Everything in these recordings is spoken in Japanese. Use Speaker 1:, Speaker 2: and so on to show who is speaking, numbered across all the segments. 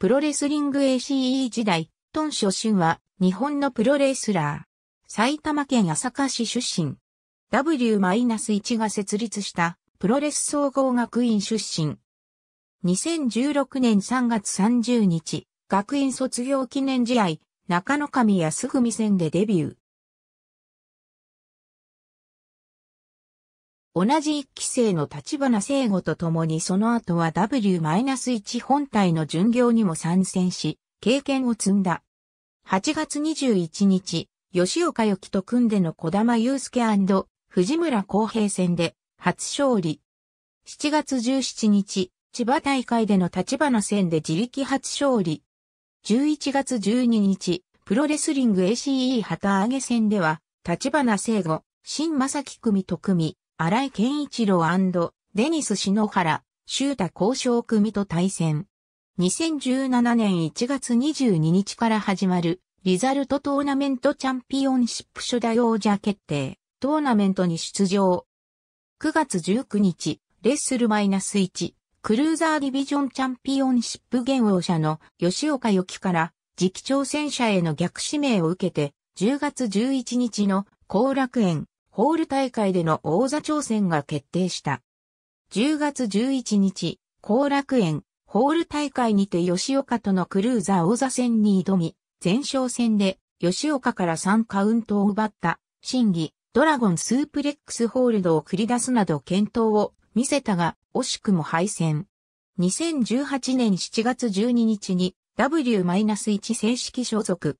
Speaker 1: プロレスリング ACE 時代、トン初心は日本のプロレスラー。埼
Speaker 2: 玉県朝霞市出身。W-1 が設立したプロレス総合学院出身。2016年3月30日、
Speaker 1: 学院卒業記念試合、中野上康文戦でデビュー。同じ一期生の立
Speaker 2: 花聖吾と共にその後は W-1 本体の巡業にも参戦し、経験を積んだ。8月21日、吉岡由紀と組んでの小玉祐介藤村公平戦で初勝利。7月17日、千葉大会での立花戦で自力初勝利。11月12日、プロレスリング ACE 旗揚げ戦では、立花聖吾、新正樹組と組み、荒井健一郎デニス篠原、修太交渉組と対戦。2017年1月22日から始まる、リザルトトーナメントチャンピオンシップ初代王者決定、トーナメントに出場。9月19日、レッスルマイナス -1、クルーザーディビジョンチャンピオンシップ現王者の吉岡由紀から、次期挑戦者への逆指名を受けて、10月11日の後楽園ホール大会での王座挑戦が決定した。10月11日、後楽園、ホール大会にて吉岡とのクルーザー王座戦に挑み、前哨戦で吉岡から3カウントを奪った、審議、ドラゴンスープレックスホールドを繰り出すなど検討を見せたが、惜しくも敗戦。2018年7月12日に W-1 正式所属。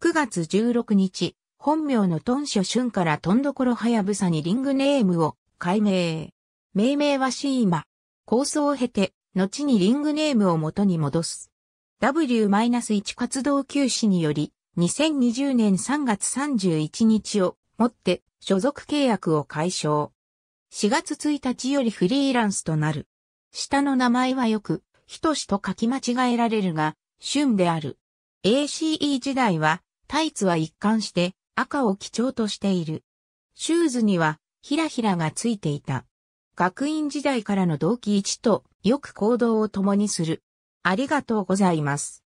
Speaker 2: 9月16日、本名のトンショシュンからトンどころ早やぶにリングネームを改名。命名はシーマ。構想を経て、後にリングネームを元に戻す。W-1 活動休止により、2020年3月31日をもって所属契約を解消。4月1日よりフリーランスとなる。下の名前はよく、ひとしと書き間違えられるが、シュンである。ACE 時代は、タイツは一貫して、赤を基調としている。シューズにはひらひらがついていた。学院時代
Speaker 1: からの同期一とよく行動を共にする。ありがとうございます。